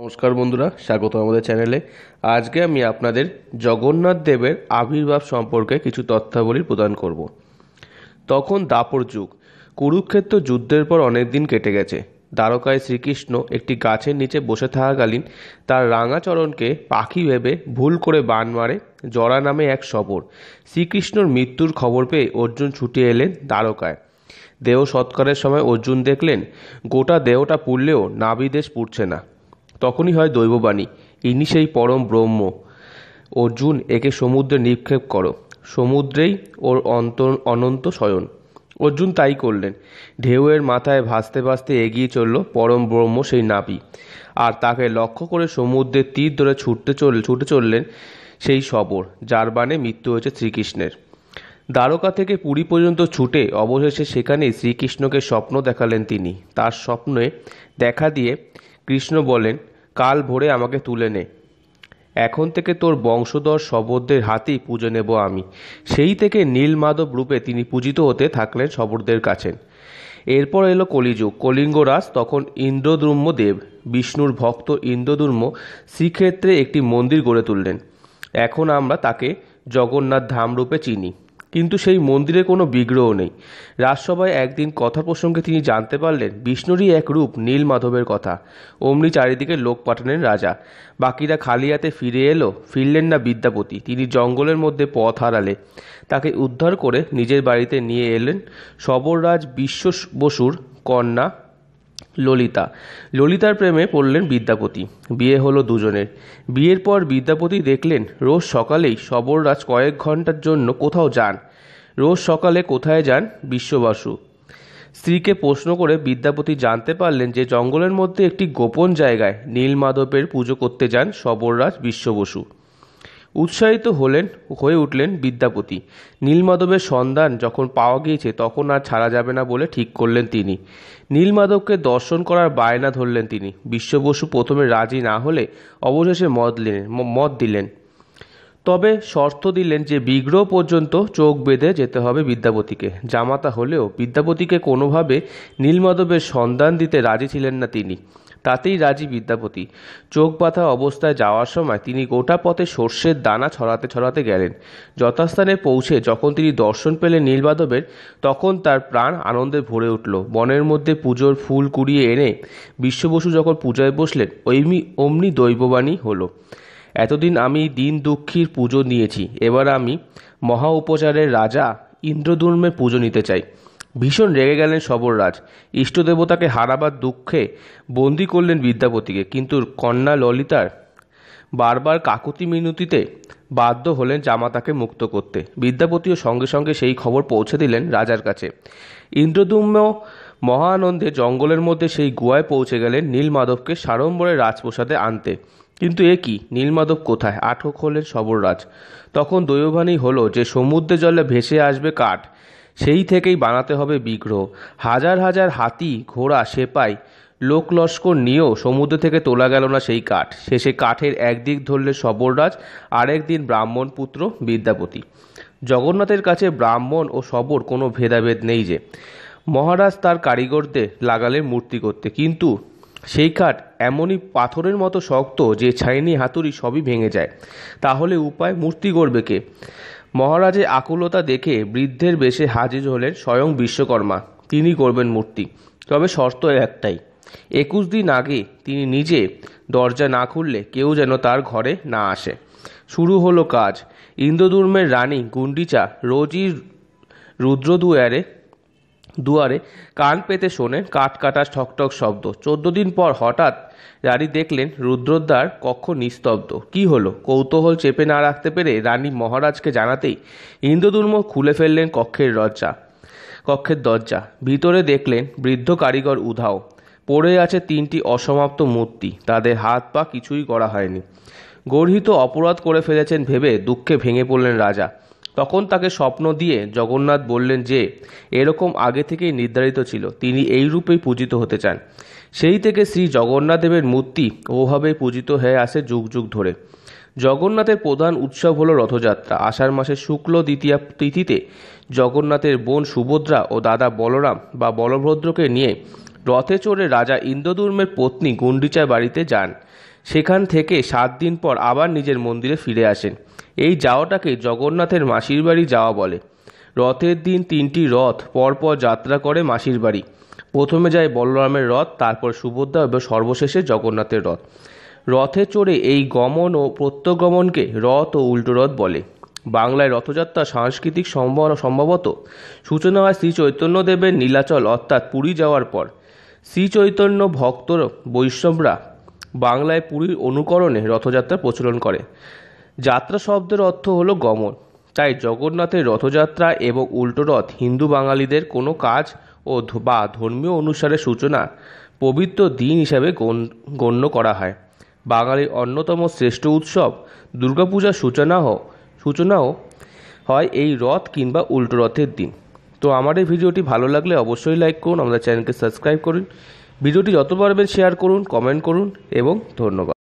নমস্কার বন্ধুরা স্বাগত আমাদের চ্যানেলে আজকে আমি আপনাদের জগন্নাথ দেবের আবির্ভাব সম্পর্কে কিছু তথ্যাবলী প্রদান করব তখন দাপর যুগ কুরুক্ষেত্র যুদ্ধের পর অনেক দিন কেটে গেছে দ্বারকায় শ্রীকৃষ্ণ একটি গাছের নিচে বসে থাকাকালীন তার রাঙাচরণকে পাখি ভেবে ভুল করে বান মারে জরা নামে এক শবর শ্রীকৃষ্ণর মৃত্যুর খবর পেয়ে অর্জুন ছুটে এলেন দ্বারকায় দেহ সৎকারের সময় অর্জুন দেখলেন গোটা দেহটা পুড়লেও নাবিদেশ পুড়ছে না তখনই হয় দৈববাণী ইনি সেই পরম ব্রহ্ম অর্জুন একে সমুদ্রে নিক্ষেপ করো সমুদ্রেই ওর অন্ত অনন্ত শয়ন অর্জুন তাই করলেন ঢেউয়ের মাথায় ভাসতে ভাসতে এগিয়ে চলল পরম ব্রহ্ম সেই নাপি আর তাকে লক্ষ্য করে সমুদ্রের তীর ধরে ছুটতে চল ছুটে চললেন সেই শবর যার বানে মৃত্যু হয়েছে শ্রীকৃষ্ণের দ্বারকা থেকে পুরী পর্যন্ত ছুটে অবশেষে সেখানেই শ্রীকৃষ্ণকে স্বপ্ন দেখালেন তিনি তার স্বপ্নে দেখা দিয়ে কৃষ্ণ বলেন কাল ভোরে আমাকে তুলে নে এখন থেকে তোর বংশধর শবরদের হাতেই পুজো নেব আমি সেই থেকে নীলমাধব রূপে তিনি পূজিত হতে থাকলেন শবরদের কাছে এরপর এলো কলিযুগ কলিঙ্গরাজ তখন ইন্দ্রদ্রুম্ম দেব বিষ্ণুর ভক্ত ইন্দ্রদ্রুম্ম শ্রীক্ষেত্রে একটি মন্দির গড়ে তুললেন এখন আমরা তাকে জগন্নাথ ধাম রূপে চিনি কিন্তু সেই মন্দিরে কোনো বিগ্রহ নেই রাজসভায় একদিন কথা প্রসঙ্গে তিনি জানতে পারলেন বিষ্ণুরই এক রূপ নীল মাধবের কথা অমনি চারিদিকে লোক পাঠালেন রাজা বাকিরা খালি হাতে ফিরে এলো ফিরলেন না বিদ্যাপতি তিনি জঙ্গলের মধ্যে পথ হারালে তাকে উদ্ধার করে নিজের বাড়িতে নিয়ে এলেন সবররাজ বিশ্ব বসুর কন্যা ললিতা ললিতার প্রেমে পড়লেন বিদ্যাপতি বিয়ে হলো দুজনের বিয়ের পর বিদ্যাপতি দেখলেন রোজ সকালেই সবররাজ কয়েক ঘন্টার জন্য কোথাও যান রোজ সকালে কোথায় যান বিশ্ববাসু স্ত্রীকে প্রশ্ন করে বিদ্যাপতি জানতে পারলেন যে জঙ্গলের মধ্যে একটি গোপন জায়গায় নীলমাধবের পুজো করতে যান সবররাজ বিশ্ববসু উৎসাহিত হলেন হয়ে উঠলেন বিদ্যাপতি নীলমাধবের সন্ধান যখন পাওয়া গিয়েছে তখন আর ছাড়া যাবে না বলে ঠিক করলেন তিনি নীলমাধবকে দর্শন করার বায়না ধরলেন তিনি বিশ্ববসু প্রথমে রাজি না হলে অবশেষে মত দিলেন মত দিলেন তবে শর্ত দিলেন যে বিগ্রহ পর্যন্ত চোখ বেঁধে যেতে হবে বিদ্যাপতিকে জামাতা হলেও বিদ্যাপতিকে কোনোভাবে নীলমাধবের সন্ধান দিতে রাজি ছিলেন না তিনি তাতেই রাজি বিদ্যাপতি চোখ পাতা অবস্থায় যাওয়ার সময় তিনি গোটা পথে সর্ষের দানা ছড়াতে ছড়াতে গেলেন যথাস্থানে পৌঁছে যখন তিনি দর্শন পেলেন নীলবাদবের তখন তার প্রাণ আনন্দে ভরে উঠল বনের মধ্যে পুজোর ফুল কুড়িয়ে এনে বিশ্ববসু যখন পূজায় বসলেন ওইমি অমনি দৈববাণী হলো এতদিন আমি দিন দুঃখীর পুজো নিয়েছি এবার আমি মহা উপচারের রাজা ইন্দ্রদুর্মের পুজো নিতে চাই ভীষণ রেগে গেলেন সবররাজ ইষ্টদেবতাকে হারাবার দুঃখে বন্দি করলেন বিদ্যাপতিকে কিন্তু কন্যা ললিতার বারবার কাকুতি মিনতিতে বাধ্য হলেন জামাতাকে মুক্ত করতে বিদ্যাপতিও সঙ্গে সঙ্গে সেই খবর পৌঁছে দিলেন রাজার কাছে ইন্দ্রদুম্ম মহানন্দে জঙ্গলের মধ্যে সেই গুহায় পৌঁছে গেলেন নীলমাধবকে সাড়ম্বরে রাজপ্রসাদে আনতে কিন্তু এ কি নীলমাধব কোথায় আটক হলেন সবররাজ তখন দৈববাণী হলো যে সমুদ্রে জলে ভেসে আসবে কাঠ সেই থেকেই বানাতে হবে বিগ্রহ হাজার হাজার হাতি ঘোড়া সেপাই লোকলস্কর নিয়েও সমুদ্র থেকে তোলা গেল না সেই কাঠ শেষে কাঠের একদিক ধরলে সবররাজ আরেকদিন ব্রাহ্মণ পুত্র বিদ্যাপতি জগন্নাথের কাছে ব্রাহ্মণ ও সবর কোনো ভেদাভেদ নেই যে মহারাজ তার কারিগরদের লাগালেন মূর্তি করতে কিন্তু সেই কাঠ এমনই পাথরের মতো শক্ত যে ছাইনি হাতুড়ি সবই ভেঙে যায় তাহলে উপায় মূর্তি গড়বে কে মহারাজের আকুলতা দেখে বৃদ্ধের বেশে হাজির হলেন স্বয়ং বিশ্বকর্মা তিনি করবেন মূর্তি তবে শর্ত একটাই একুশ দিন আগে তিনি নিজে দরজা না খুললে কেউ যেন তার ঘরে না আসে শুরু হলো কাজ ইন্দ্রদুর্মের রানী গুন্ডিচা রোজই রুদ্র দুয়ারে দুয়ারে কান পেতে শোনেন কাঠ কাটা ঠকঠক শব্দ চোদ্দ দিন পর হঠাৎ রানী দেখলেন রুদ্রদ্বার কক্ষ নিস্তব্ধ কি হলো কৌতূহল চেপে না রাখতে পেরে রানী মহারাজকে জানাতেই ইন্দ্রদুর্ম খুলে ফেললেন কক্ষের দরজা কক্ষের দরজা ভিতরে দেখলেন বৃদ্ধ কারিগর উধাও পড়ে আছে তিনটি অসমাপ্ত মূর্তি তাদের হাত পা কিছুই করা হয়নি গর্হিত অপরাধ করে ফেলেছেন ভেবে দুঃখে ভেঙে পড়লেন রাজা তখন তাকে স্বপ্ন দিয়ে জগন্নাথ বললেন যে এরকম আগে থেকেই নির্ধারিত ছিল তিনি এই রূপেই পূজিত হতে চান সেই থেকে শ্রী জগন্নাথদেবের মূর্তি ওভাবেই পূজিত হয়ে আসে যুগ যুগ ধরে জগন্নাথের প্রধান উৎসব হল রথযাত্রা আষাঢ় মাসের শুক্ল দ্বিতীয়া তিথিতে জগন্নাথের বোন সুভদ্রা ও দাদা বলরাম বা বলভদ্রকে নিয়ে রথে চড়ে রাজা ইন্দ্রদুর্মের পত্নী গুন্ডিচার বাড়িতে যান সেখান থেকে সাত দিন পর আবার নিজের মন্দিরে ফিরে আসেন এই যাওয়াটাকে জগন্নাথের মাসির বাড়ি যাওয়া বলে রথের দিন তিনটি রথ পরপর যাত্রা করে মাসির বাড়ি প্রথমে যায় বলরামের রথ তারপর সুভদ্রা এবং সর্বশেষে জগন্নাথের রথ রথে চড়ে এই গমন ও প্রত্যগমনকে রথ ও উল্টো রথ বলে বাংলায় রথযাত্রা সাংস্কৃতিক সম্ভাবনা সম্ভবত সূচনা হয় শ্রী চৈতন্যদেবের নীলাচল অর্থাৎ পুরী যাওয়ার পর শ্রী চৈতন্য ভক্তর বৈষ্ণবরা বাংলায় পুরীর অনুকরণে রথযাত্রা প্রচলন করে যাত্রা শব্দের অর্থ হলো গমন তাই জগন্নাথের রথযাত্রা এবং উল্টো রথ হিন্দু বাঙালিদের কোনো কাজ ও বা ধর্মীয় অনুসারে সূচনা পবিত্র দিন হিসাবে গণ্য করা হয় বাঙালির অন্যতম শ্রেষ্ঠ উৎসব দুর্গাপূজার সূচনাও সূচনাও হয় এই রথ কিংবা উল্টো রথের দিন তো আমার এই ভিডিওটি ভালো লাগলে অবশ্যই লাইক করুন আমাদের চ্যানেলকে সাবস্ক্রাইব করুন ভিডিওটি যত পারবেন শেয়ার করুন কমেন্ট করুন এবং ধন্যবাদ